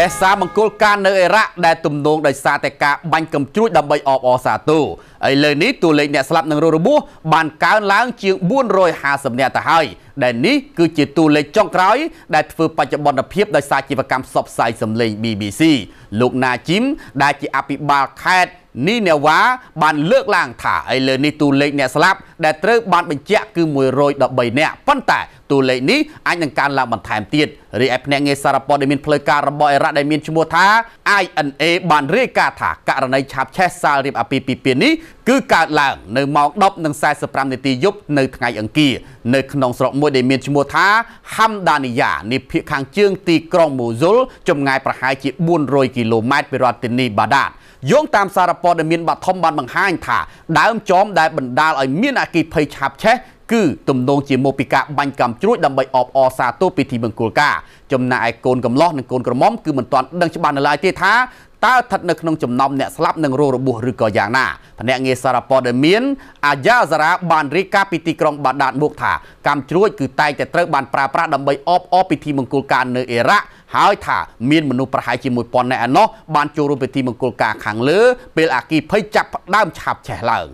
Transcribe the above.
ខេសាមង្គលការនៅអេរ៉ាក់ដែលទំនងដោយសារតែការបាញ់កំជ្រួចដើម្បីអបអរសាទរឥឡូវនេះតួលេខអ្នកស្លាប់នឹងរងរបួសបានកើនឡើងជាង450នាក់ទៅហើយដែលនេះគឺជាតួលេខចុងក្រោយដែលធ្វើបច្ចុប្បន្នភាពដោយសារជីវកម្មផ្សព្វផ្សាយសម្លេង BBC លោកណាជីមដែលជាអភិបាលខេត្តនីណាវ៉ាបានលើកឡើងថាឥឡូវនេះតួលេខអ្នកស្លាប់ដែលត្រូវបានបញ្ជាក់គឺ113នាក់ប៉ុន្តែតួលេខនេះអាចនឹងកើនឡើងបន្ថែមទៀតរីឯភ្នាក់ងារសារព័ត៌មានផ្លូវការរបស់អ៊ីរ៉ាក់ដែលមានឈ្មោះថា INA បាន រាយការណ៍ថាករណីឆាបឆេះសាលរៀបអាពាហ៍ពិពាហ៍នេះគឺកើតឡើងនៅម៉ោង10:45នាទីយប់នៅថ្ងៃអង្គារនៅក្នុងស្រុកមួយដែលមានឈ្មោះថា Hamdania នាភាគខាងជើងទីក្រុងមូស៊ុលចម្ងាយប្រហែលជា400គីឡូម៉ែត្រពីរដ្ឋធានី បាដាតយោងតាមសារព័ត៌មាន បាត់ធំបានបង្ហាញថាដើមចោមដែលបណ្ដាលឲ្យមានអាគីភ័យឆាប់ឆេះគឺទំនងជាមកពីការបាញ់កាំជ្រួចដើម្បីអបអរសាទរពិធីមង្គលការចំណាយឯកូនកំឡោះនិងកូនក្រមុំគឺមិនទាន់ដឹងច្បាស់នៅឡើយទេថាតើស្ថិតនៅក្នុងចំណោមអ្នកស្លាប់និងរងរបួសឬក៏យ៉ាងណាភ្នាក់ងារសារព័ត៌មានអាយ៉ាសារ៉ាបានរាយការណ៍ពីទីក្រុងបាដាតមកថាកម្មជ្រួចគឺតែងតែត្រូវបានប្រើប្រាស់ដើម្បីអបអរពិធីមង្គលការនៅអ៊ីរ៉ាក់ហើយថាមានមនុស្សប្រហែលជា1000នាក់ឯណោះបានចូលរួមពិធីមង្គលការខាងលើពេលអាគីភ័យចាប់ផ្ដើមឆាប់ឆេះឡើង